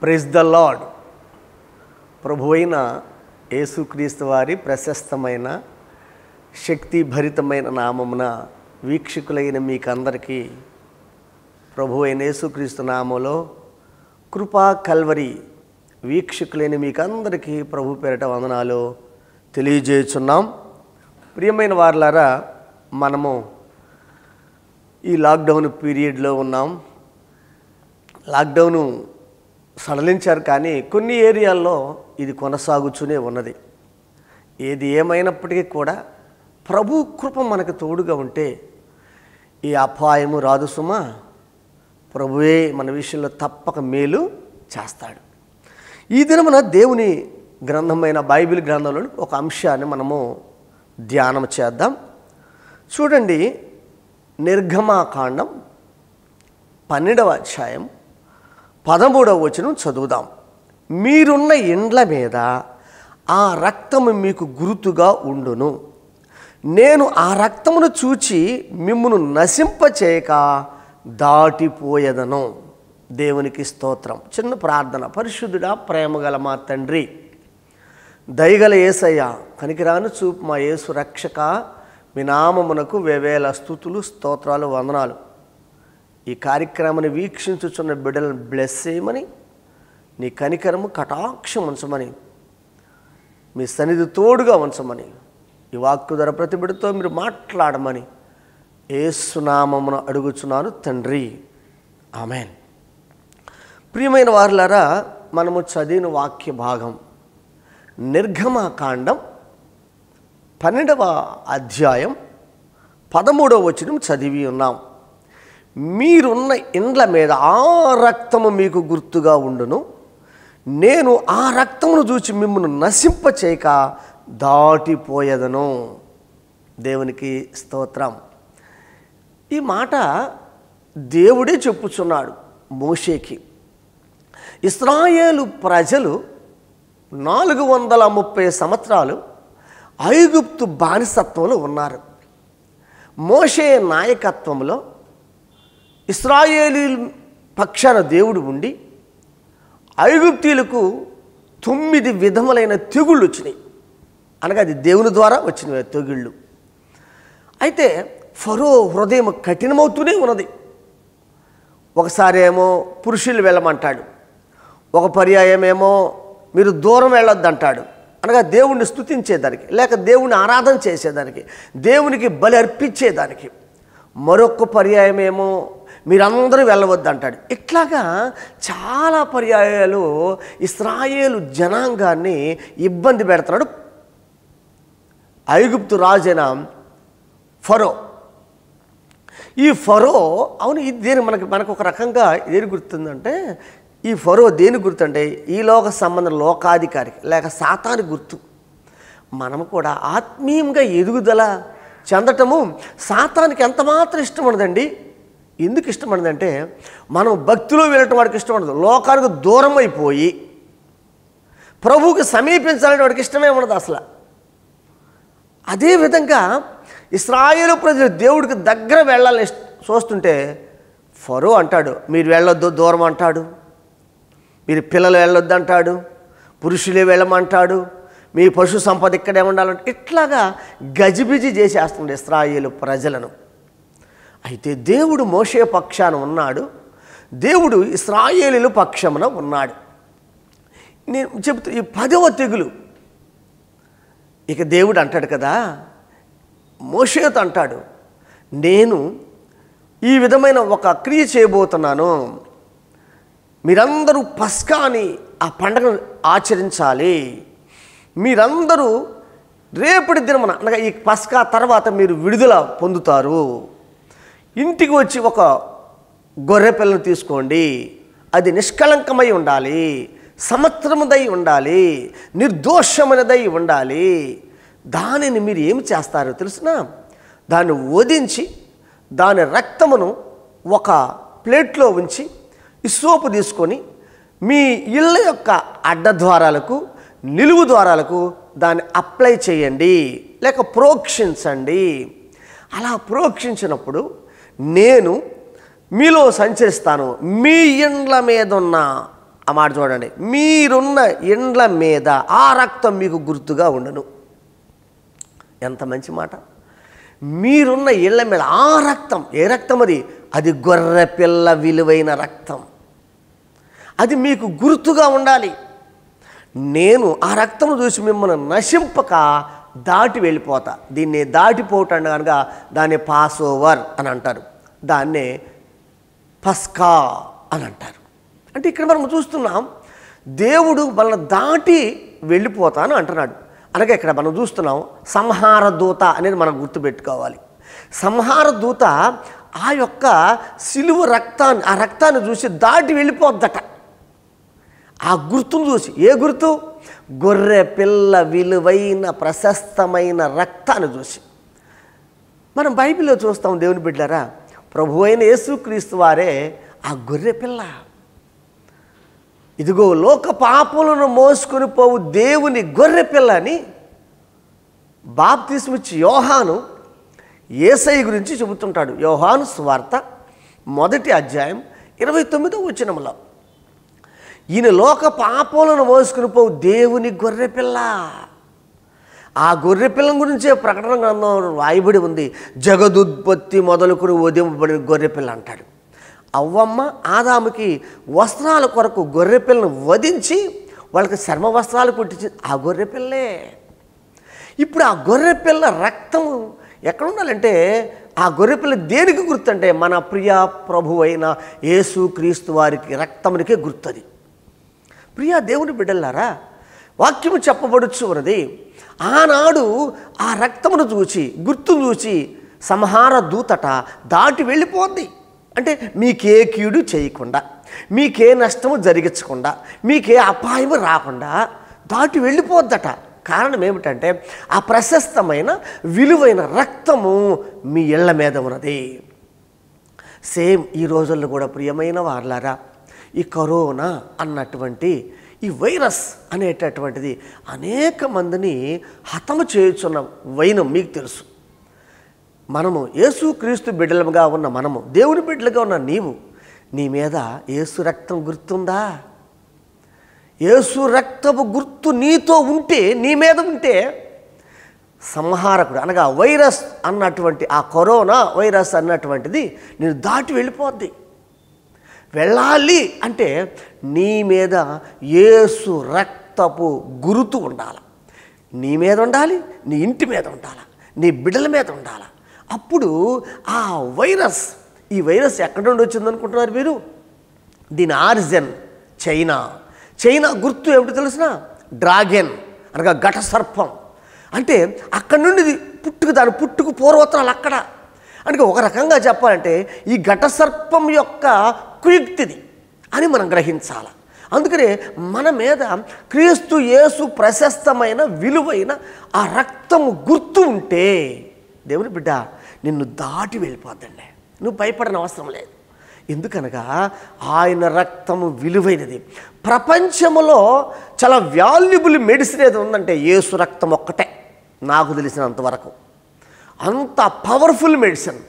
press the lord ప్రభు అయిన యేసుక్రీస్తు వారి ప్రశస్తమైన శక్తి భరితమైన నామమున వీక్షకులైన మీకందరికీ ప్రభు అయిన యేసుక్రీస్తు నామలో కృపా కల్వరి వీక్షకులైన మీకందరికీ ప్రభు పేరట వందనాలు తెలియజేస్తున్నాం ప్రియమైన వారులారా మనము ఈ లాక్డౌన్ పీరియడ్లో ఉన్నాం లాక్డౌను సడలించారు కానీ కొన్ని ఏరియాల్లో ఇది కొనసాగుతూనే ఉన్నది ఏది ఏమైనప్పటికీ కూడా ప్రభు కృప మనకు తోడుగా ఉంటే ఈ అపాయము రాదు సుమ ప్రభువే మన విషయంలో తప్పక మేలు చేస్తాడు ఈ దినమున దేవుని గ్రంథమైన బైబిల్ గ్రంథంలోని ఒక అంశాన్ని మనము ధ్యానం చేద్దాం చూడండి నిర్గమాకాండం పన్నెండవ అధ్యాయం పదమూడవ వచనం చదువుదాం మీరున్న ఇండ్ల మీద ఆ రక్తము మీకు గురుతుగా ఉండును నేను ఆ రక్తమును చూచి మిమ్మను నశింపచేయక దాటిపోయేదను దేవునికి స్తోత్రం చిన్న ప్రార్థన పరిశుద్ధుడా ప్రేమగల మా తండ్రి దయగల ఏసయ్య కనికిరాను చూపు మా యేసు రక్షక మీ నామమునకు వేవేల స్థుతులు స్తోత్రాలు వందనాలు ఈ కార్యక్రమాన్ని వీక్షించుచున్న బిడ్డలను బ్లెస్ చేయమని నీ కనికరము కటాక్షం ఉంచమని మీ సన్నిధి తోడుగా ఉంచమని ఈ వాక్కు ధర ప్రతిబిడితో మీరు మాట్లాడమని ఏసునామమును అడుగుచున్నాను తండ్రి ఆమెన్ ప్రియమైన వారులారా మనము చదివిన వాక్య భాగం నిర్గమాకాండం పన్నెండవ అధ్యాయం పదమూడవ వచనం చదివి ఉన్నాం మీరున్న ఇండ్ల మీద ఆ రక్తము మీకు గుర్తుగా ఉండును నేను ఆ రక్తమును చూచి మిమ్మల్ని నశింపచేయక దాటిపోయేదను దేవునికి స్తోత్రం ఈ మాట దేవుడే చెప్పుచున్నాడు మోషేకి ఇస్రాయేలు ప్రజలు నాలుగు వందల ముప్పై సంవత్సరాలు ఐగుప్తు బానిసత్వంలో ఉన్నారు మోషే నాయకత్వంలో ఇస్రాయేలీ పక్షాన దేవుడు ఉండి ఐగుప్తీలకు తొమ్మిది విధములైన తెగుళ్ళు వచ్చినాయి అనగా అది దేవుని ద్వారా వచ్చిన తెగుళ్ళు అయితే ఫరో హృదయం కఠినమవుతూనే ఉన్నది ఒకసారేమో పురుషులు వెళ్ళమంటాడు ఒక పర్యాయమేమో మీరు దూరం అంటాడు అనగా దేవుణ్ణి స్థుతించేదానికి లేక దేవుని ఆరాధన చేసేదానికి దేవునికి బలి అర్పించేదానికి మరొక పర్యాయమేమో మీరందరూ వెళ్ళవద్దు అంటాడు ఇట్లాగా చాలా పర్యాయాలు ఇస్రాయేలు జనాంగాన్ని ఇబ్బంది పెడుతున్నాడు ఐగుప్తు రాజైన ఫరో ఈ ఫరో అవును ఇది దేని మనకి మనకు ఒక రకంగా దేని గుర్తుందంటే ఈ ఫరో దేని గుర్తు అంటే ఈ లోక సంబంధం లోకాధికారికి లేక సాతాని గుర్తు మనం కూడా ఆత్మీయంగా ఎదుగుదల చెందటము సాతానికి ఎంతమాత్రం ఇష్టం ఉండదండి ఎందుకు ఇష్టమైనదంటే మనం భక్తిలో వెళ్ళటం వాడికి ఇష్టం ఉండదు లోకానికి దూరం అయిపోయి ప్రభువుకి సమీపించాలంటే వాడికి ఇష్టమే ఉండదు అసలు అదేవిధంగా ఇస్రాయేల్ ప్రజలు దేవుడికి దగ్గర వెళ్ళాలని చూస్తుంటే ఫరో అంటాడు మీరు వెళ్ళొద్దు దూరం అంటాడు మీరు పిల్లలు వెళ్ళొద్దు అంటాడు పురుషులే వెళ్ళమంటాడు మీ పశు సంపద ఇక్కడే ఉండాలంటే ఇట్లాగా గజిబిజి చేసేస్తుండే ఇస్రాయేలు ప్రజలను అయితే దేవుడు మోసే పక్షాన ఉన్నాడు దేవుడు ఇస్రాయేలీలు పక్షమున ఉన్నాడు నేను చెబుతూ ఈ పదవ తెగులు ఇక దేవుడు అంటాడు కదా మోషేతో అంటాడు నేను ఈ విధమైన ఒక క్రియ చేయబోతున్నాను మీరందరూ పస్కాని ఆ పండగను ఆచరించాలి మీరందరూ రేపటి దినమన అనగా ఈ పస్కా తర్వాత మీరు విడుదల పొందుతారు ఇంటికి వచ్చి ఒక గొర్రె పిల్లను తీసుకోండి అది నిష్కళంకమై ఉండాలి సమత్రముదై ఉండాలి నిర్దోషమైనదై ఉండాలి దానిని మీరు ఏమి చేస్తారో తెలుసిన దాన్ని వదించి దాని రక్తమును ఒక ప్లేట్లో ఉంచి ఇసోపు తీసుకొని మీ ఇళ్ళ యొక్క అడ్డద్వారాలకు నిలువు ద్వారాలకు దాన్ని అప్లై చేయండి లేక ప్రోక్షించండి అలా ప్రోక్షించినప్పుడు నేను మీలో సంచరిస్తాను మీ ఇండ్ల మీద ఉన్న ఆ మాట చూడండి మీరున్న ఇండ్ల మీద ఆ రక్తం మీకు గుర్తుగా ఉండను ఎంత మంచి మాట మీరున్న ఇళ్ల మీద ఆ రక్తం ఏ రక్తం అది అది గొర్రె పిల్ల విలువైన రక్తం అది మీకు గుర్తుగా ఉండాలి నేను ఆ రక్తం చూసి మిమ్మల్ని నశింపక దాటి వెళ్ళిపోతా దీన్ని దాటిపోవటం కనుక దాన్ని పాస్ ఓవర్ అని అంటారు దాన్నే పస్కా అని అంటారు అంటే ఇక్కడ మనం చూస్తున్నాం దేవుడు మనల్ని దాటి వెళ్ళిపోతా అని అంటున్నాడు అలాగే ఇక్కడ మనం చూస్తున్నాం సంహార దూత అనేది మనం గుర్తుపెట్టుకోవాలి సంహార దూత ఆ యొక్క సిలువ రక్తాన్ని ఆ రక్తాన్ని చూసి దాటి వెళ్ళిపోద్దట ఆ గుర్తును చూసి ఏ గుర్తు గొర్రె పిల్ల విలువైన ప్రశస్తమైన రక్తాన్ని చూసి మనం బైబిల్లో చూస్తాం దేవుని బిడ్డరా ప్రభు అయిన యేసుక్రీస్తు వారే ఆ గొర్రె పిల్ల ఇదిగో లోక పాపులను మోసుకుని పోవు దేవుని గొర్రె పిల్లని తీసుకొచ్చి యోహాను ఏసై గురించి చెబుతుంటాడు యోహాను స్వార్త మొదటి అధ్యాయం ఇరవై తొమ్మిదో వచ్చినములో ఈయన లోక పాపములను మోసుకుని పోవు దేవుని గొర్రెపిల్ల ఆ గొర్రెపిల్ల గురించే ప్రకటన గ్రంథం రాయబడి ఉంది జగదుత్పత్తి మొదలుకుని ఉదయంబడిన గొర్రెపిల్ల అంటాడు అవ్వమ్మ ఆదాముకి వస్త్రాల కొరకు గొర్రెపిల్లను వధించి వాళ్ళకి శర్మ వస్త్రాలు కుట్టించింది ఆ గొర్రెపిల్లే ఇప్పుడు ఆ గొర్రెపిల్ల రక్తం ఎక్కడుండాలంటే ఆ గొర్రెపిల్ల దేనికి అంటే మన ప్రియ ప్రభు అయిన క్రీస్తు వారికి రక్తమునికే గుర్తుంది ప్రియా దేవుని బిడ్డలారా వాక్యము చెప్పబడుచు ఉన్నది ఆనాడు ఆ రక్తమును చూచి గుర్తు చూచి సంహార దూతట దాటి వెళ్ళిపోద్ది అంటే మీకే కీడు చేయకుండా మీకే నష్టము జరిగించకుండా మీకే అపాయము రాకుండా దాటి వెళ్ళిపోద్దట కారణం ఏమిటంటే ఆ ప్రశస్తమైన విలువైన రక్తము మీ ఇళ్ల మీద ఉన్నది సేమ్ ఈ రోజుల్లో కూడా ప్రియమైన వాళ్ళారా ఈ కరోనా అన్నటువంటి ఈ వైరస్ అనేటటువంటిది అనేక మందిని హతము చేయుచున్న వైనం మీకు తెలుసు మనము యేసుక్రీస్తు బిడ్డలుగా ఉన్న మనము దేవుని బిడ్డలుగా ఉన్న నీవు నీ మీద యేసు రక్తం గుర్తుందా యేసు రక్తపు గుర్తు నీతో ఉంటే నీ మీద ఉంటే సంహారకుడు అనగా వైరస్ అన్నటువంటి ఆ కరోనా వైరస్ అన్నటువంటిది నేను దాటి వెళ్ళిపోద్ది వెళ్ళాలి అంటే నీ మీద ఏసు రక్తపు గురుతు ఉండాలి నీ మీద ఉండాలి నీ ఇంటి మీద ఉండాలి నీ బిడ్డల మీద ఉండాలి అప్పుడు ఆ వైరస్ ఈ వైరస్ ఎక్కడ నుండి వచ్చింది అనుకుంటున్నారు మీరు దీని ఆరిజన్ చైనా చైనా గుర్తు ఏమిటి తెలిసిన డ్రాగన్ అనగా ఘట సర్పం అంటే అక్కడ నుండి పుట్టుకు దాని పుట్టుకు పూర్వోత్తరాలు అక్కడ అంటే ఒక రకంగా చెప్పాలంటే ఈ ఘట సర్పం యొక్క కుయుక్తిది అని మనం గ్రహించాలి అందుకనే మన మీద క్రీస్తు యేసు ప్రశస్తమైన విలువైన ఆ రక్తము గుర్తు ఉంటే దేవుని బిడ్డ నిన్ను దాటి వెళ్ళిపోద్దండి నువ్వు భయపడని అవసరం లేదు ఎందుకనగా ఆయన రక్తము విలువైనది ప్రపంచంలో చాలా వాల్యుబుల్ మెడిసిన్ ఏది ఉందంటే ఏసు రక్తం ఒక్కటే నాకు తెలిసినంతవరకు అంత పవర్ఫుల్ మెడిసిన్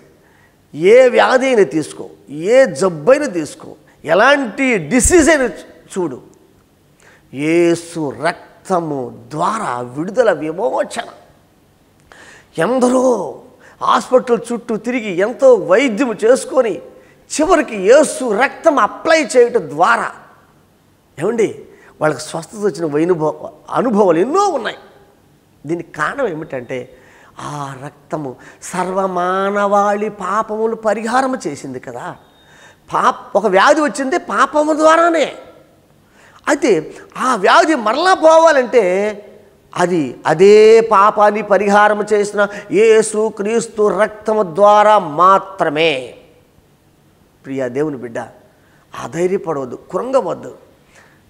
ఏ వ్యాధి అయినా తీసుకో ఏ జబ్బైనా తీసుకో ఎలాంటి డిసీజ్ అయినా చూడు ఏసు రక్తము ద్వారా విడుదల విమోచన ఎందరో హాస్పిటల్ చుట్టూ తిరిగి ఎంతో వైద్యం చేసుకొని చివరికి ఏసు రక్తం అప్లై చేయటం ద్వారా ఏమండి వాళ్ళకి స్వస్థత వచ్చిన వైనుభవ అనుభవాలు ఎన్నో ఉన్నాయి దీనికి కారణం ఏమిటంటే ఆ రక్తము సర్వమానవాళి పాపములు పరిహారం చేసింది కదా పాప ఒక వ్యాధి వచ్చింది పాపము ద్వారానే అయితే ఆ వ్యాధి మరలా పోవాలంటే అది అదే పాపాన్ని పరిహారం చేసిన యేసు క్రీస్తు రక్తము ద్వారా మాత్రమే ప్రియ దేవుని బిడ్డ ఆ ధైర్యపడవద్దు కృంగవద్దు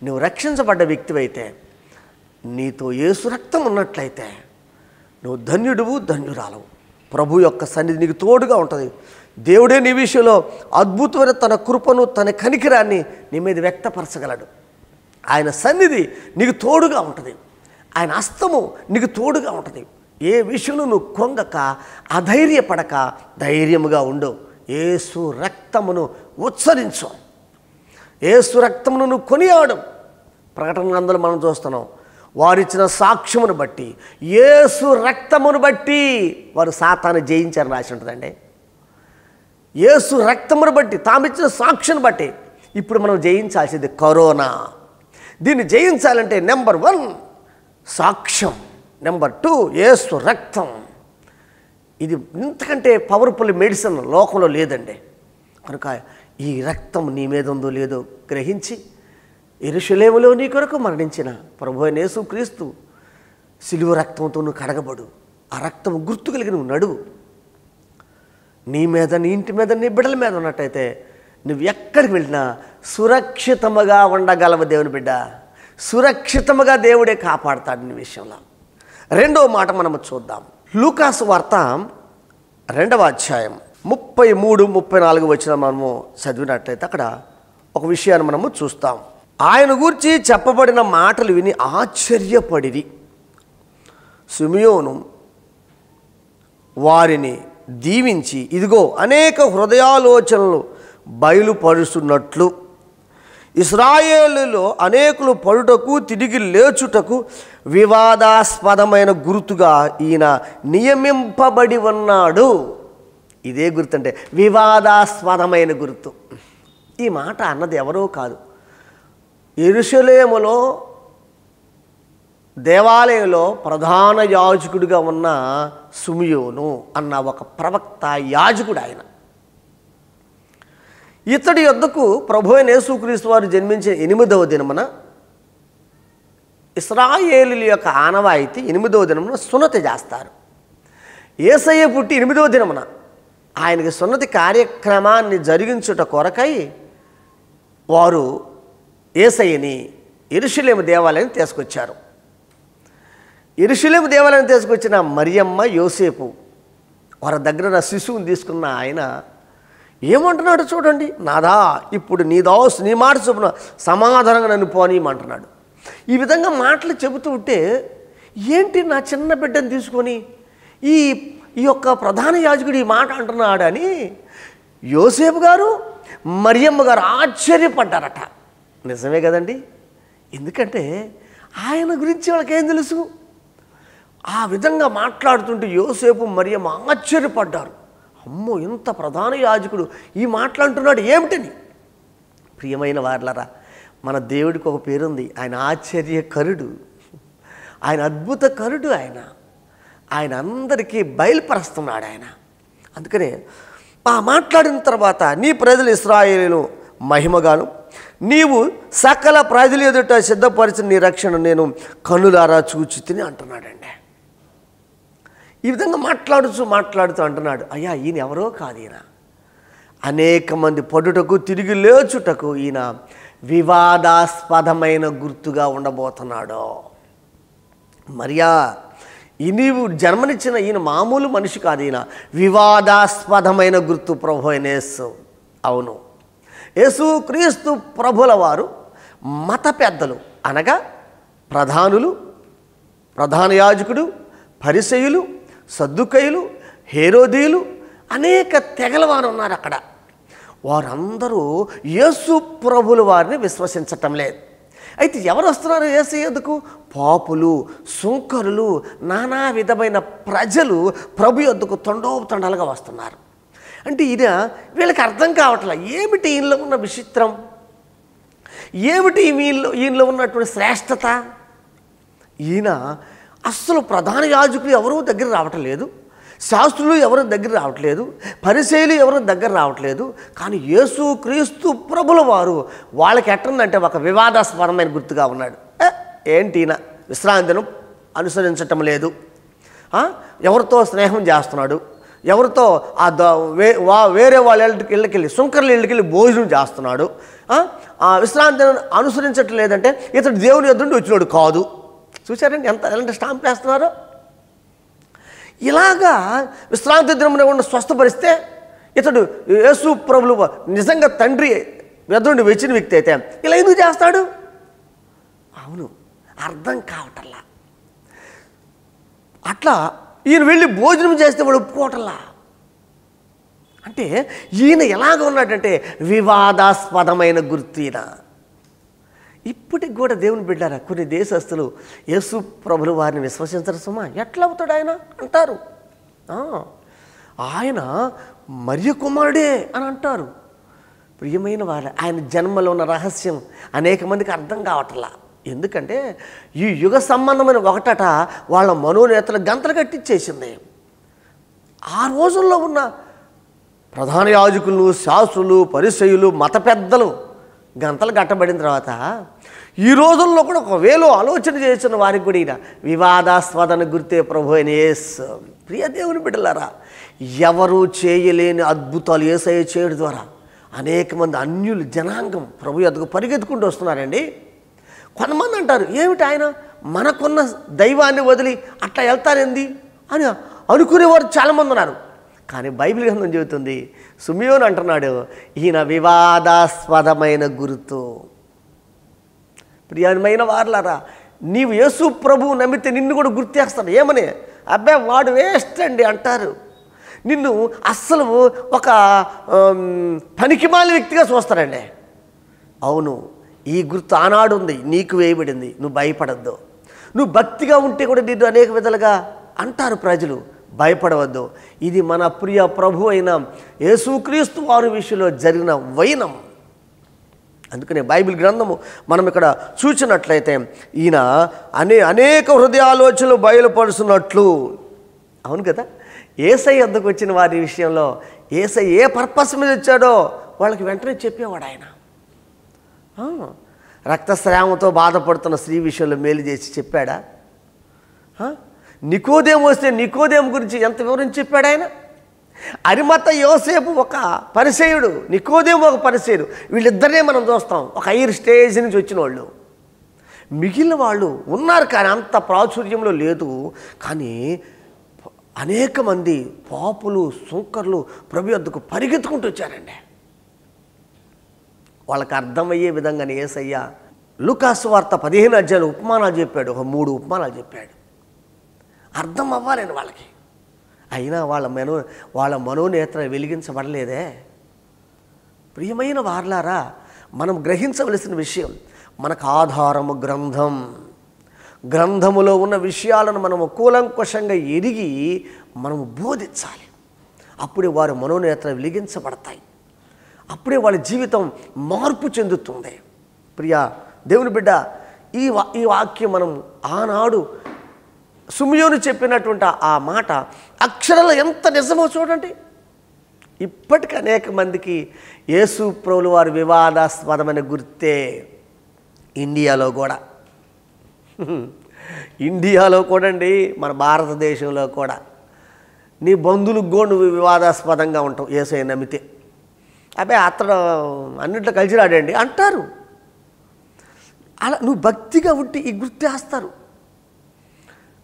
నువ్వు రక్షించబడ్డ వ్యక్తివైతే నీతో ఏసు రక్తం ఉన్నట్లయితే నువ్వు ధన్యుడువు ధన్యురాలవు ప్రభు యొక్క సన్నిధి నీకు తోడుగా ఉంటుంది దేవుడే నీ విషయంలో అద్భుతమైన తన కృపను తన కనికిరాన్ని నీ మీద వ్యక్తపరచగలడు ఆయన సన్నిధి నీకు తోడుగా ఉంటుంది ఆయన అస్తము నీకు తోడుగా ఉంటుంది ఏ విషయంలో నువ్వు కొంగక అధైర్యపడక ధైర్యముగా ఉండు ఏసు రక్తమును ఉచ్చరించు ఏసు రక్తమును నువ్వు కొనియాడు ప్రకటన అందరూ మనం చూస్తున్నాం వారిచ్చిన సాక్ష్యమును బట్టి ఏసు రక్తమును బట్టి వారు సాతాను జయించారు రాసి ఉంటుందండి ఏసు రక్తమును బట్టి తామిచ్చిన సాక్షిని బట్టి ఇప్పుడు మనం జయించాల్సింది కరోనా దీన్ని జయించాలంటే నెంబర్ వన్ సాక్ష్యం నెంబర్ టూ ఏసు రక్తం ఇది ఇంతకంటే పవర్ఫుల్ మెడిసిన్ లోకంలో లేదండి కనుక ఈ రక్తం నీ మీద ఉందో లేదో గ్రహించి ఎరుషులేములో నీ కొరకు మరణించిన ప్రభు అనేసు క్రీస్తు సిలువ రక్తంతో నువ్వు కడగబడు ఆ రక్తం గుర్తు కలిగి నువ్వు నడువు నీ మీద నీ ఇంటి మీద నీ బిడ్డల మీద ఉన్నట్టయితే నువ్వు ఎక్కడికి వెళ్ళినా సురక్షితముగా ఉండగలవు దేవుని బిడ్డ సురక్షితముగా దేవుడే కాపాడతాడు నీ విషయంలో రెండవ మాట మనము చూద్దాం లూకాసు వార్త రెండవ అధ్యాయం ముప్పై మూడు ముప్పై నాలుగు వచ్చిన మనము చదివినట్లయితే అక్కడ ఒక విషయాన్ని మనము చూస్తాం ఆయన గూర్చి చెప్పబడిన మాటలు విని ఆశ్చర్యపడిరి సుమియోను వారిని దీవించి ఇదిగో అనేక హృదయాలోచనలు బయలుపరుస్తున్నట్లు ఇస్రాయేలులో అనేకులు పడుటకు తిరిగి లేచుటకు వివాదాస్పదమైన గుర్తుగా ఈయన నియమింపబడి ఉన్నాడు ఇదే గుర్తు అంటే వివాదాస్పదమైన గుర్తు ఈ మాట అన్నది ఎవరో కాదు ఇరుషలేములో దేవాలయంలో ప్రధాన యాజకుడిగా ఉన్న సుమియోను అన్న ఒక ప్రవక్త యాజకుడు ఆయన ఇతడి యొద్దకు ప్రభు నేసుక్రీస్తు వారు జన్మించిన ఎనిమిదవ దినమున ఇస్రాయేలుల యొక్క ఆనవాయితీ ఎనిమిదవ దినమున సున్నతి చేస్తారు ఏసయ్య పుట్టి ఎనిమిదవ దినమున ఆయనకి సున్నతి కార్యక్రమాన్ని జరిగించుట కొరకై వారు ఏసయ్యని ఇరుషులేము దేవాలయం తీసుకొచ్చారు ఇరుషులేము దేవాలయం తీసుకొచ్చిన మరియమ్మ యోసేపు వారి దగ్గర శిశువుని తీసుకున్న ఆయన ఏమంటున్నాడు చూడండి నాదా ఇప్పుడు నీ దాస్ నీ మాట చూపున సమాధానంగా నన్ను పోనీయమంటున్నాడు ఈ విధంగా మాటలు చెబుతూ ఉంటే ఏంటి నా చిన్న బిడ్డను తీసుకొని ఈ ఈ యొక్క ప్రధాన యాజకుడు ఈ మాట అంటున్నాడని యోసేపు గారు మరియమ్మ గారు ఆశ్చర్యపడ్డారట నిజమే కదండి ఎందుకంటే ఆయన గురించి వాళ్ళకేం తెలుసు ఆ విధంగా మాట్లాడుతుంటే యోసేపు మరియమ్మ ఆశ్చర్యపడ్డారు అమ్మో ఇంత ప్రధాన యాజకుడు ఈ మాట్లాడుతున్నాడు ఏమిటని ప్రియమైన వార్లరా మన దేవుడికి ఒక పేరుంది ఆయన ఆశ్చర్య కరుడు ఆయన అద్భుత కరుడు ఆయన ఆయన అందరికీ బయలుపరుస్తున్నాడు ఆయన అందుకనే ఆ మాట్లాడిన తర్వాత నీ ప్రజలు ఇస్రాయేలీలు మహిమగాను నీవు సకల ప్రజలు ఎదుట సిద్ధపరిచిన నీ రక్షణ నేను కనులారా చూచి తిని అంటున్నాడండి ఈ విధంగా మాట్లాడుచు మాట్లాడుతూ అంటున్నాడు అయ్యా ఈయన ఎవరో కాదు ఈయన అనేక మంది పడుటకు తిరిగి లేచుటకు ఈయన వివాదాస్పదమైన గుర్తుగా ఉండబోతున్నాడు మరియా ఈ నీవు జన్మనిచ్చిన ఈయన మామూలు మనిషి కాదు ఈయన వివాదాస్పదమైన గుర్తు ప్రభు అవును యేసుక్రీస్తు ప్రభుల వారు మత పెద్దలు అనగా ప్రధానులు ప్రధాన యాజకుడు పరిసయులు సద్దుకయులు హేరోదీయులు అనేక తెగలవారు ఉన్నారు అక్కడ వారందరూ యేసు ప్రభుల వారిని విశ్వసించటం లేదు అయితే ఎవరు వస్తున్నారు యేసు ఎందుకు పాపులు సుంకరులు నానా విధమైన ప్రజలు ప్రభు ఎందుకు తొండలుగా వస్తున్నారు అంటే ఇది వీళ్ళకి అర్థం కావట్లే ఏమిటి ఈయనలో ఉన్న విచిత్రం ఏమిటి వీళ్ళు ఈయనలో ఉన్నటువంటి శ్రేష్టత ఈయన అస్సలు ప్రధాన యాజకులు ఎవరూ దగ్గర రావటం లేదు శాస్త్రులు ఎవరు దగ్గర రావట్లేదు పరిశైలు ఎవరు దగ్గర రావట్లేదు కానీ యేసు క్రీస్తు ప్రభుల వారు వాళ్ళకి ఎట్టుందంటే ఒక వివాదాస్పదమైన గుర్తుగా ఉన్నాడు ఏంటి ఈయన విశ్రాంతిను అనుసరించటం లేదు ఎవరితో స్నేహం చేస్తున్నాడు ఎవరితో ఆ వే వా వేరే వాళ్ళ ఇళ్ళకి వెళ్ళి సుంకర్ల ఇళ్ళకి వెళ్ళి భోజనం చేస్తున్నాడు ఆ విశ్రాంతిని అనుసరించట్లేదంటే ఇతడు దేవుని ఎదురుండి వచ్చినాడు కాదు చూశారండి ఎంత ఎలాంటి స్టాంప్ వేస్తున్నారు ఇలాగా విశ్రాంతి దినమున ఉన్న స్వస్థపరిస్తే ఇతడు యేసు ప్రభులు నిజంగా తండ్రి ఎదురుండి వచ్చిన వ్యక్తి అయితే ఇలా ఎందుకు చేస్తాడు అవును అర్థం కావటల్లా అట్లా ఈయన వెళ్ళి భోజనం చేస్తే వాడు ఒప్పుకోవటంలా అంటే ఈయన ఎలాగ ఉన్నాడంటే వివాదాస్పదమైన గుర్తు ఈయన ఇప్పటికి కూడా దేవుని బిడ్డారా కొన్ని దేశస్తులు యేసు ప్రభులు వారిని విశ్వసించరు సుమా ఎట్లా అవుతాడు ఆయన అంటారు ఆయన మరియ కుమారుడే అని అంటారు ప్రియమైన వారు ఆయన జన్మలో ఉన్న రహస్యం అనేక మందికి అర్థం కావట్లా ఎందుకంటే ఈ యుగ సంబంధమైన ఒకటట వాళ్ళ మనోనేతలు గంతలు కట్టించేసింది ఆ రోజుల్లో ఉన్న ప్రధాన యాజకులు శాస్త్రులు పరిశయులు మత పెద్దలు గంతలు కట్టబడిన తర్వాత ఈ రోజుల్లో కూడా ఒకవేళ ఆలోచన చేసిన వారికి కూడా ఈయన వివాదాస్పదన గుర్తే ప్రభు అని ప్రియదేవుని ప్రియ దేవుని బిడ్డలారా ఎవరు చేయలేని అద్భుతాలు ఏసయ చేయడం ద్వారా అనేక మంది అన్యులు జనాంగం ప్రభు ఎదుగు పరిగెత్తుకుంటూ వస్తున్నారండి కొంతమంది అంటారు ఏమిటి ఆయన మనకున్న దైవాన్ని వదిలి అట్లా వెళ్తారేంది అని అనుకునేవారు చాలామంది ఉన్నారు కానీ బైబిల్ గ్రంథం చెబుతుంది సుమియోని అంటున్నాడు ఈయన వివాదాస్పదమైన గురుతో ప్రియమైన వార్లారా నీవు యేసు ప్రభువు నమ్మితే నిన్ను కూడా గుర్తేస్తాను ఏమని అబ్బే వాడు వేస్ట్ అండి అంటారు నిన్ను అస్సలు ఒక పనికిమాలి వ్యక్తిగా చూస్తారండి అవును ఈ గుర్తు ఆనాడు ఉంది నీకు వేయబడింది నువ్వు భయపడద్దు నువ్వు భక్తిగా ఉంటే కూడా నిన్ను అనేక విధాలుగా అంటారు ప్రజలు భయపడవద్దు ఇది మన ప్రియ ప్రభు అయిన యేసుక్రీస్తు వారి విషయంలో జరిగిన వైనం అందుకనే బైబిల్ గ్రంథము మనం ఇక్కడ చూసినట్లయితే ఈయన అనే అనేక హృదయాలోచనలు బయలుపరుస్తున్నట్లు అవును కదా ఏసై ఎందుకు వచ్చిన వారి విషయంలో ఏసై ఏ పర్పస్ మీద వచ్చాడో వాళ్ళకి వెంటనే చెప్పేవాడు ఆయన రక్తస్రావంతో బాధపడుతున్న స్త్రీ విషయంలో మేలు చేసి చెప్పాడా నికోదేం వస్తే నికోదేం గురించి ఎంత వివరించి చెప్పాడు ఆయన అరిమత యోసేపు ఒక పరిసేయుడు నికోదేం ఒక పరిసేయుడు వీళ్ళిద్దరినే మనం చూస్తాం ఒక హైర్ స్టేజ్ నుంచి వచ్చిన వాళ్ళు మిగిలిన వాళ్ళు ఉన్నారు కానీ అంత ప్రాచుర్యంలో లేదు కానీ అనేక మంది పాపులు సుంకర్లు ప్రభు వద్దకు పరిగెత్తుకుంటూ వచ్చారండి వాళ్ళకి అర్థమయ్యే విధంగా ఏసయ్య లుకాసు వార్త పదిహేను అధ్యాయులు ఉపమానాలు చెప్పాడు ఒక మూడు ఉపమానాలు చెప్పాడు అర్థం అవ్వాలని వాళ్ళకి అయినా వాళ్ళ మనో వాళ్ళ మనోనేత్ర వెలిగించబడలేదే ప్రియమైన వార్లారా మనం గ్రహించవలసిన విషయం మనకు ఆధారము గ్రంథం గ్రంథములో ఉన్న విషయాలను మనము కూలంకుషంగా ఎరిగి మనము బోధించాలి అప్పుడే వారు మనోనేత్ర వెలిగించబడతాయి అప్పుడే వాళ్ళ జీవితం మార్పు చెందుతుంది ప్రియా దేవుని బిడ్డ ఈ వా ఈ వాక్యం మనం ఆనాడు సుమియోను చెప్పినటువంటి ఆ మాట అక్షరాలు ఎంత నిజమో చూడండి ఇప్పటికీ అనేక మందికి యేసు ప్రభులు వారు వివాదాస్పదమైన గుర్తే ఇండియాలో కూడా ఇండియాలో కూడా అండి మన భారతదేశంలో కూడా నీ బంధువులకు కూడా నువ్వు వివాదాస్పదంగా ఉంటావు ఏసై నమ్మితే అబ్బాయి అతడు అన్నింటిలో కలిసి రాడండి అంటారు అలా నువ్వు భక్తిగా ఉంటే ఈ గుర్తేస్తారు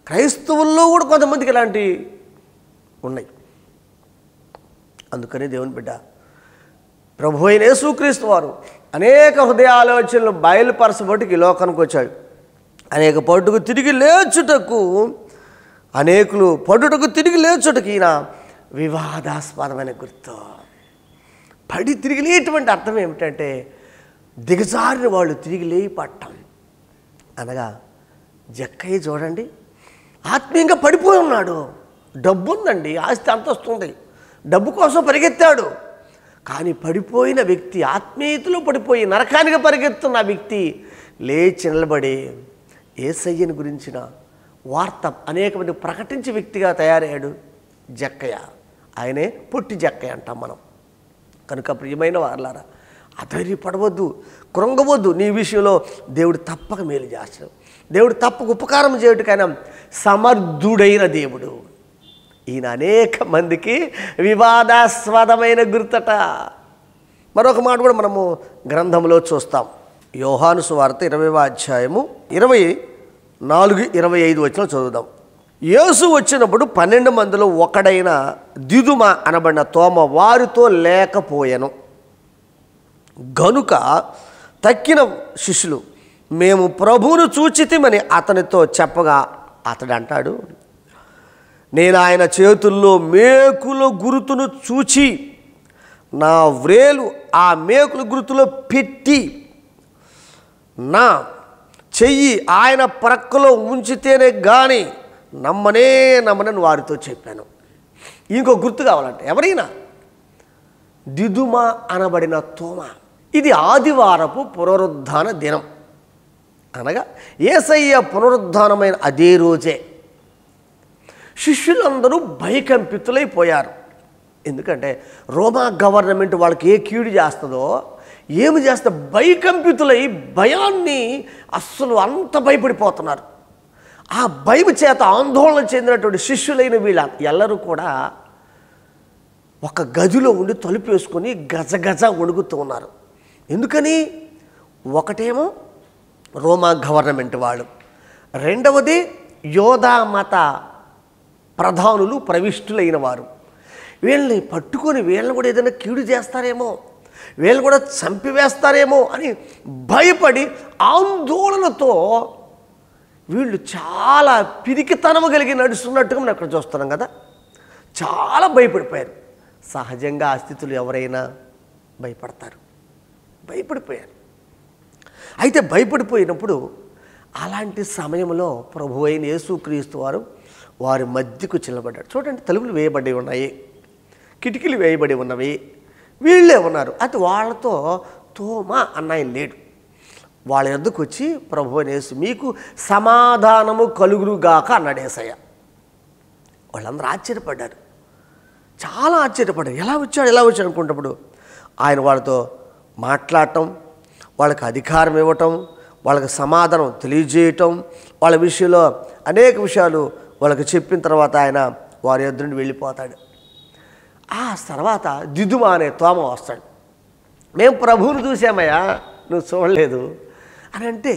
క్రైస్తవుల్లో కూడా కొంతమందికి ఇలాంటి ఉన్నాయి అందుకనే దేవుని బిడ్డ ప్రభు అయిన సూక్రీస్తు వారు అనేక హృదయాలోచనలు బయలుపరచబట్టుకి లోకానికి వచ్చాడు అనేక పట్టుకు తిరిగి లేచుటకు అనేకులు పడుటకు తిరిగి లేచుటకు ఈయన వివాదాస్పదమైన గుర్తు పడి తిరిగి అర్థం ఏమిటంటే దిగజారిన వాళ్ళు తిరిగి లే పట్టం అనగా జక్కయ్య చూడండి ఆత్మీయంగా పడిపోయి ఉన్నాడు డబ్బు ఉందండి ఆస్తి అంత వస్తుంది డబ్బు కోసం పరిగెత్తాడు కానీ పడిపోయిన వ్యక్తి ఆత్మీయతలో పడిపోయి నరకానికి పరిగెత్తున్న వ్యక్తి లేచి నిలబడి ఏసయ్యని గురించిన వార్త అనేక మంది ప్రకటించే వ్యక్తిగా తయారయ్యాడు జక్కయ్య ఆయనే పొట్టి జక్కయ్య అంటాం మనం కనుక ప్రియమైన వారలారా అధైర్యపడవద్దు కృంగవద్దు నీ విషయంలో దేవుడు తప్పక మేలు చేస్తాడు దేవుడు తప్పక ఉపకారం చేయటకైనా సమర్థుడైన దేవుడు ఈయన అనేక మందికి వివాదాస్వాదమైన గుర్తట మరొక మాట కూడా మనము గ్రంథంలో చూస్తాం యోహాను వార్త ఇరవై అధ్యాయము ఇరవై నాలుగు ఇరవై ఐదు వచ్చిన చదువుదాం యేసు వచ్చినప్పుడు పన్నెండు మందిలో ఒకడైన దిదుమ అనబడిన తోమ వారితో లేకపోయాను గనుక తక్కిన శిష్యులు మేము ప్రభువును చూచితిమని అతనితో చెప్పగా అతడు అంటాడు నేను ఆయన చేతుల్లో మేకుల గురుతును చూచి నా వ్రేలు ఆ మేకుల గుర్తులో పెట్టి నా చెయ్యి ఆయన ప్రక్కలో ఉంచితేనే కానీ నమ్మనే నమ్మనని వారితో చెప్పాను ఇంకో గుర్తు కావాలంటే ఎవరైనా దిదుమ అనబడిన తోమ ఇది ఆదివారపు పునరుద్ధాన దినం అనగా ఏసయ్య పునరుద్ధానమైన అదే రోజే శిష్యులందరూ భయకంపితులైపోయారు ఎందుకంటే రోమా గవర్నమెంట్ వాళ్ళకి ఏ కీడు చేస్తుందో ఏమి చేస్తే భయకంపితులై భయాన్ని అస్సలు అంత భయపడిపోతున్నారు ఆ భయం చేత ఆందోళన చెందినటువంటి శిష్యులైన వీళ్ళ ఎల్లరూ కూడా ఒక గదిలో ఉండి తలుపు వేసుకొని గజ గజ వణుకుతూ ఉన్నారు ఎందుకని ఒకటేమో రోమా గవర్నమెంట్ వాళ్ళు రెండవది యోధా మత ప్రధానులు ప్రవిష్టులైన వారు వీళ్ళని పట్టుకొని వీళ్ళని కూడా ఏదైనా కీడు చేస్తారేమో వీళ్ళు కూడా చంపివేస్తారేమో అని భయపడి ఆందోళనతో వీళ్ళు చాలా పిరికితనము కలిగి నడుస్తున్నట్టుగా మనం అక్కడ చూస్తున్నాం కదా చాలా భయపడిపోయారు సహజంగా ఆస్థితులు ఎవరైనా భయపడతారు భయపడిపోయారు అయితే భయపడిపోయినప్పుడు అలాంటి సమయంలో ప్రభు అయిన యేసుక్రీస్తు వారు వారి మధ్యకు చిల్లబడ్డారు చూడండి తలుపులు వేయబడి ఉన్నాయి కిటికీలు వేయబడి ఉన్నవి వీళ్ళే ఉన్నారు అది వాళ్ళతో తోమా అన్నాయం లేడు వాళ్ళ ఎందుకు వచ్చి ప్రభు అనేసి మీకు సమాధానము కలుగురుగాక అన్నడేసయ్య వాళ్ళందరూ ఆశ్చర్యపడ్డారు చాలా ఆశ్చర్యపడ్డారు ఎలా వచ్చాడు ఎలా వచ్చాడు అనుకుంటప్పుడు ఆయన వాళ్ళతో మాట్లాడటం వాళ్ళకి అధికారం ఇవ్వటం వాళ్ళకి సమాధానం తెలియజేయటం వాళ్ళ విషయంలో అనేక విషయాలు వాళ్ళకి చెప్పిన తర్వాత ఆయన వారి ఎదురుని వెళ్ళిపోతాడు ఆ తర్వాత దిదుమా అనే తోమ వస్తాడు మేము ప్రభువుని చూసామయ్యా నువ్వు చూడలేదు అని అంటే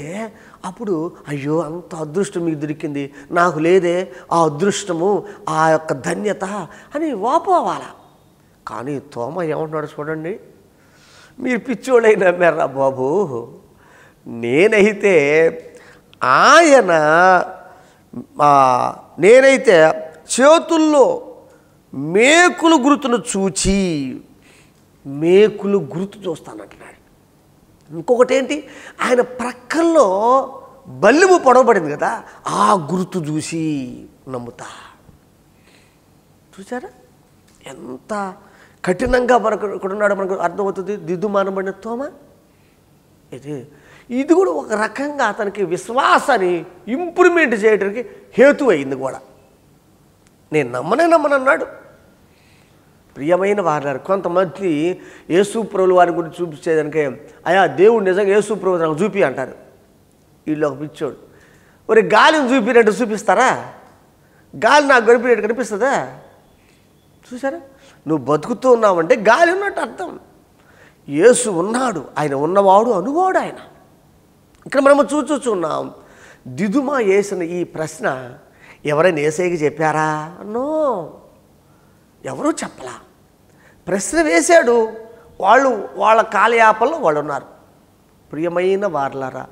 అప్పుడు అయ్యో అంత అదృష్టం మీకు దొరికింది నాకు లేదే ఆ అదృష్టము ఆ యొక్క ధన్యత అని వాపోవాల కానీ తోమ ఏమంటున్నాడు చూడండి మీరు పిచ్చోళ్ళైనా మెర్రా బాబు నేనైతే ఆయన నేనైతే చేతుల్లో మేకులు గుర్తును చూచి మేకులు గుర్తు చూస్తానంటున్నాడు ఇంకొకటి ఏంటి ఆయన ప్రక్కల్లో బల్లిము పొడవబడింది కదా ఆ గుర్తు చూసి నమ్ముతా చూసారా ఎంత కఠినంగా మనకు ఉన్నాడు మనకు అర్థమవుతుంది దిద్దుమానబడిన తోమ ఇది ఇది కూడా ఒక రకంగా అతనికి విశ్వాసాన్ని ఇంప్రూవ్మెంట్ చేయడానికి హేతు అయింది కూడా నేను నమ్మనే నమ్మనన్నాడు ప్రియమైన వారు కొంతమంది యేసుప్రభులు వారి గురించి చూపించేదానికే అయా దేవుడు నిజంగా యేసుప్రభు నాకు చూపి అంటారు వీళ్ళు ఒక పిచ్చోడు మరి గాలిని చూపినట్టు చూపిస్తారా గాలి నాకు గడిపినట్టు కనిపిస్తుందా చూసారా నువ్వు బతుకుతూ ఉన్నావంటే గాలి ఉన్నట్టు అర్థం యేసు ఉన్నాడు ఆయన ఉన్నవాడు అనువాడు ఆయన ఇక్కడ మనము ఉన్నాం దిదుమా వేసిన ఈ ప్రశ్న ఎవరైనా ఏసైకి చెప్పారా నో ఎవరూ చెప్పలా ప్రశ్న వేశాడు వాళ్ళు వాళ్ళ కాలయాపల్లో వాళ్ళు ఉన్నారు ప్రియమైన వార్లరా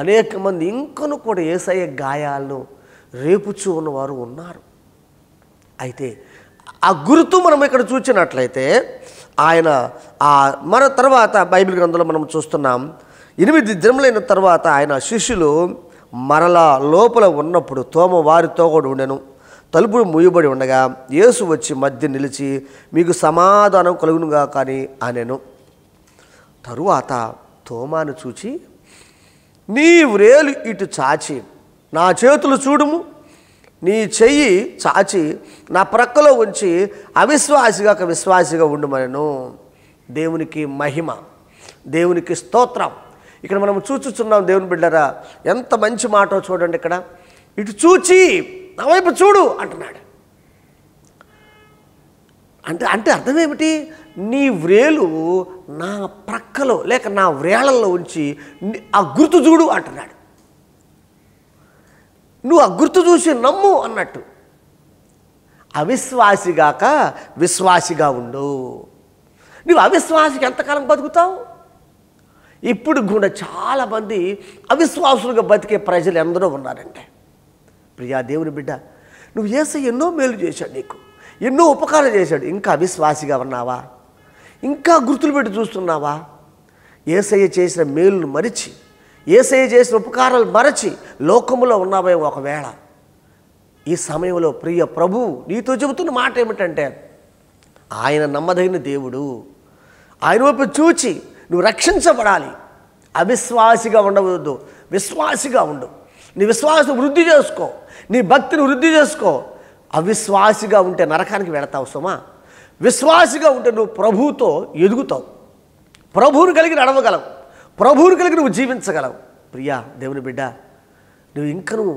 అనేక మంది ఇంకను కూడా ఏసయ్య గాయాలను రేపుచూ ఉన్నవారు ఉన్నారు అయితే ఆ గురుతు మనం ఇక్కడ చూసినట్లయితే ఆయన ఆ మన తర్వాత బైబిల్ గ్రంథంలో మనం చూస్తున్నాం ఎనిమిది దినములైన తర్వాత ఆయన శిష్యులు మరలా లోపల ఉన్నప్పుడు తోమ వారితో కూడా ఉండెను తలుపులు మూయబడి ఉండగా యేసు వచ్చి మధ్య నిలిచి మీకు సమాధానం కలుగునుగా కానీ అనెను తరువాత తోమాను చూచి నీ వ్రేలు ఇటు చాచి నా చేతులు చూడుము నీ చెయ్యి చాచి నా ప్రక్కలో ఉంచి అవిశ్వాసిగా ఒక విశ్వాసిగా ఉండుమనను దేవునికి మహిమ దేవునికి స్తోత్రం ఇక్కడ మనం చూచుచున్నాం దేవుని బిడ్డరా ఎంత మంచి మాట చూడండి ఇక్కడ ఇటు చూచి నా వైపు చూడు అంటున్నాడు అంటే అంటే అర్థమేమిటి నీ వ్రేలు నా ప్రక్కలో లేక నా వ్రేళల్లో ఉంచి ఆ గుర్తు చూడు అంటున్నాడు నువ్వు ఆ గుర్తు చూసి నమ్ము అన్నట్టు అవిశ్వాసిగాక విశ్వాసిగా ఉండు నువ్వు అవిశ్వాసికి ఎంతకాలం బతుకుతావు ఇప్పుడు కూడా చాలామంది అవిశ్వాసులుగా బతికే ప్రజలు ఎందరో ఉన్నారంటే ప్రియా దేవుని బిడ్డ నువ్వు ఏసై ఎన్నో మేలు చేశాడు నీకు ఎన్నో ఉపకారాలు చేశాడు ఇంకా అవిశ్వాసిగా ఉన్నావా ఇంకా గుర్తులు పెట్టి చూస్తున్నావా ఏసయ్య చేసిన మేలును మరిచి ఏసయ్య చేసిన ఉపకారాలు మరచి లోకములో ఉన్నావేమో ఒకవేళ ఈ సమయంలో ప్రియ ప్రభు నీతో చెబుతున్న మాట ఏమిటంటే ఆయన నమ్మదగిన దేవుడు ఆయన వైపు చూచి నువ్వు రక్షించబడాలి అవిశ్వాసిగా ఉండవద్దు విశ్వాసిగా ఉండు నీ విశ్వాసం వృద్ధి చేసుకో నీ భక్తిని వృద్ధి చేసుకో అవిశ్వాసిగా ఉంటే నరకానికి వెళతావు సుమా విశ్వాసిగా ఉంటే నువ్వు ప్రభువుతో ఎదుగుతావు ప్రభువుని కలిగి నడవగలవు ప్రభువుని కలిగి నువ్వు జీవించగలవు ప్రియా దేవుని బిడ్డ నువ్వు ఇంకా నువ్వు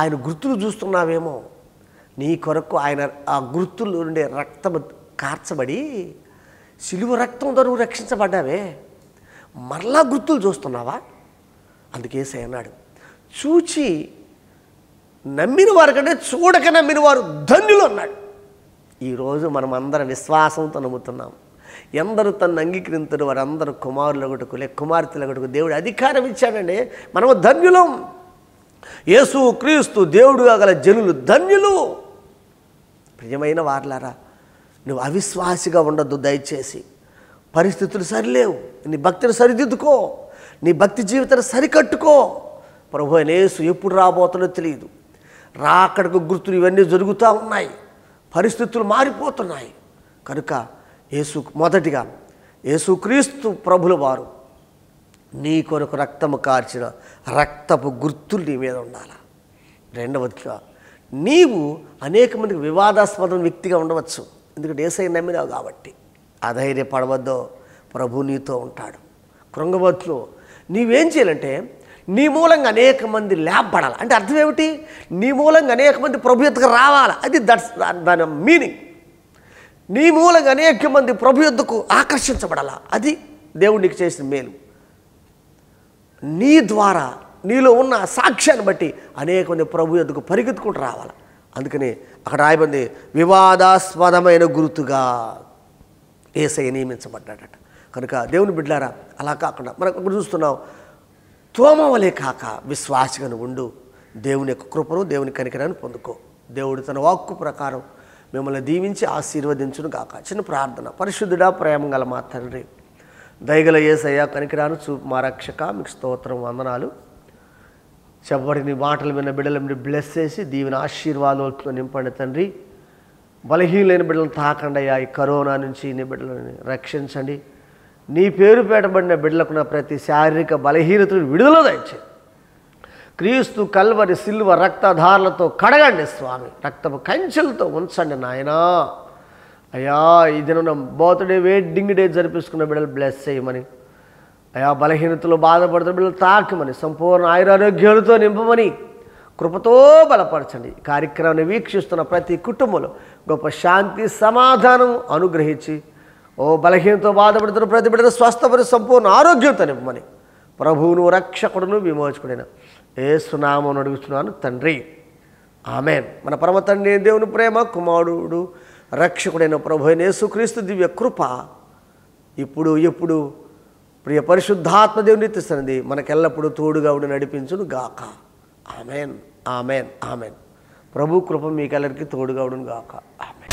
ఆయన గుర్తులు చూస్తున్నావేమో నీ కొరకు ఆయన ఆ గుర్తులు నుండి రక్తం కార్చబడి సిలువ రక్తంతో నువ్వు రక్షించబడ్డావే మరలా గుర్తులు చూస్తున్నావా అందుకేసే అన్నాడు చూచి నమ్మిన వారు కంటే చూడక నమ్మిన వారు ధన్యులు అన్నాడు ఈరోజు మనం అందరం విశ్వాసంతో నమ్ముతున్నాం ఎందరూ తను అంగీకరించరు వారందరూ కుమారుల కొడుకు లే కుమార్తెల గుటకు దేవుడు అధికారం ఇచ్చాడండి మనము ధన్యులం యేసు క్రీస్తు దేవుడుగా గల జనులు ధన్యులు ప్రియమైన వార్లారా నువ్వు అవిశ్వాసిగా ఉండొద్దు దయచేసి పరిస్థితులు సరిలేవు నీ భక్తిని సరిదిద్దుకో నీ భక్తి జీవితాన్ని సరికట్టుకో ప్రభు అనేసు ఎప్పుడు రాబోతుందో తెలియదు రా అక్కడికి గుర్తులు ఇవన్నీ జరుగుతూ ఉన్నాయి పరిస్థితులు మారిపోతున్నాయి కనుక యేసు మొదటిగా యేసుక్రీస్తు ప్రభుల వారు నీ కొరకు రక్తము కార్చిన రక్తపు గుర్తులు నీ మీద ఉండాలి రెండవదిగా నీవు అనేక మందికి వివాదాస్పదం వ్యక్తిగా ఉండవచ్చు ఎందుకంటే ఏసై నమ్మినావు కాబట్టి అధైర్య పడవద్దో ప్రభు నీతో ఉంటాడు కృంగవద్దు నీవేం చేయాలంటే నీ మూలంగా అనేక మంది లేపడాలి అంటే అర్థం ఏమిటి నీ మూలంగా అనేక మంది ప్రభు రావాలి అది దట్స్ దాని మీనింగ్ నీ మూలంగా అనేక మంది ప్రభు ఎద్దుకు ఆకర్షించబడాలా అది దేవుడికి చేసిన మేలు నీ ద్వారా నీలో ఉన్న సాక్ష్యాన్ని బట్టి అనేక మంది ప్రభు ఎద్దుకు పరిగెత్తుకుంటూ రావాలి అందుకని అక్కడ రాయబంది వివాదాస్పదమైన గుర్తుగా ఏసై నియమించబడ్డాడట కనుక దేవుని బిడ్డారా అలా కాకుండా మనం ఇప్పుడు చూస్తున్నాం తోమవలే కాక విశ్వాసగాను ఉండు దేవుని యొక్క కృపను దేవుని కనికరాన్ని పొందుకో దేవుడు తన వాక్కు ప్రకారం మిమ్మల్ని దీవించి ఆశీర్వదించును కాక చిన్న ప్రార్థన పరిశుద్ధుడా ప్రేమ గల మా తండ్రి దయగల ఏసయ్య కనికరాను చూపు మా రక్షక మీకు స్తోత్రం వందనాలు చెప్పబడిన మాటలు విన్న బిడ్డలని బ్లెస్ చేసి దీవిని ఆశీర్వాదం నింపండి తండ్రి బలహీనమైన బిడ్డలను తాకండి అయ్యా ఈ కరోనా నుంచి నీ బిడ్డలని రక్షించండి నీ పేరు పెట్టబడిన బిడ్డలకు నా ప్రతి శారీరక బలహీనతను విడుదల దయచే క్రీస్తు కల్వరి సిల్వ రక్తధారలతో కడగండి స్వామి రక్తపు కంచెలతో ఉంచండి నాయనా అయ్యా ఈ దిన బర్త్డే వెడ్డింగ్ డే జరిపించుకున్న బిడ్డలు బ్లెస్ చేయమని అయా బలహీనతలో బాధపడుతున్న బిడ్డలు తాకమని సంపూర్ణ ఆయురారోగ్యాలతో నింపమని కృపతో బలపరచండి కార్యక్రమాన్ని వీక్షిస్తున్న ప్రతి కుటుంబంలో గొప్ప శాంతి సమాధానం అనుగ్రహించి ఓ బలహీనతో బాధపడుతున్న ప్రతి బిడ్డను స్వస్థపరి సంపూర్ణ ఆరోగ్యంతో నింపమని ప్రభువును రక్షకుడును విమోచకుడైన ఏ సునామం అడుగుతున్నాను తండ్రి ఆమెన్ మన పరమ తండ్రి దేవుని ప్రేమ కుమారుడు రక్షకుడైన ప్రభు యేసుక్రీస్తు దివ్య కృప ఇప్పుడు ఎప్పుడు ప్రియ పరిశుద్ధాత్మ దేవుని ఇస్తున్నది మనకెల్లప్పుడూ తోడుగా ఉండి నడిపించును గాక ఆమెన్ ఆమెన్ ఆమెన్ ప్రభు కృప మీకెల్లరికి తోడుగా ఉండును గాక ఆమెన్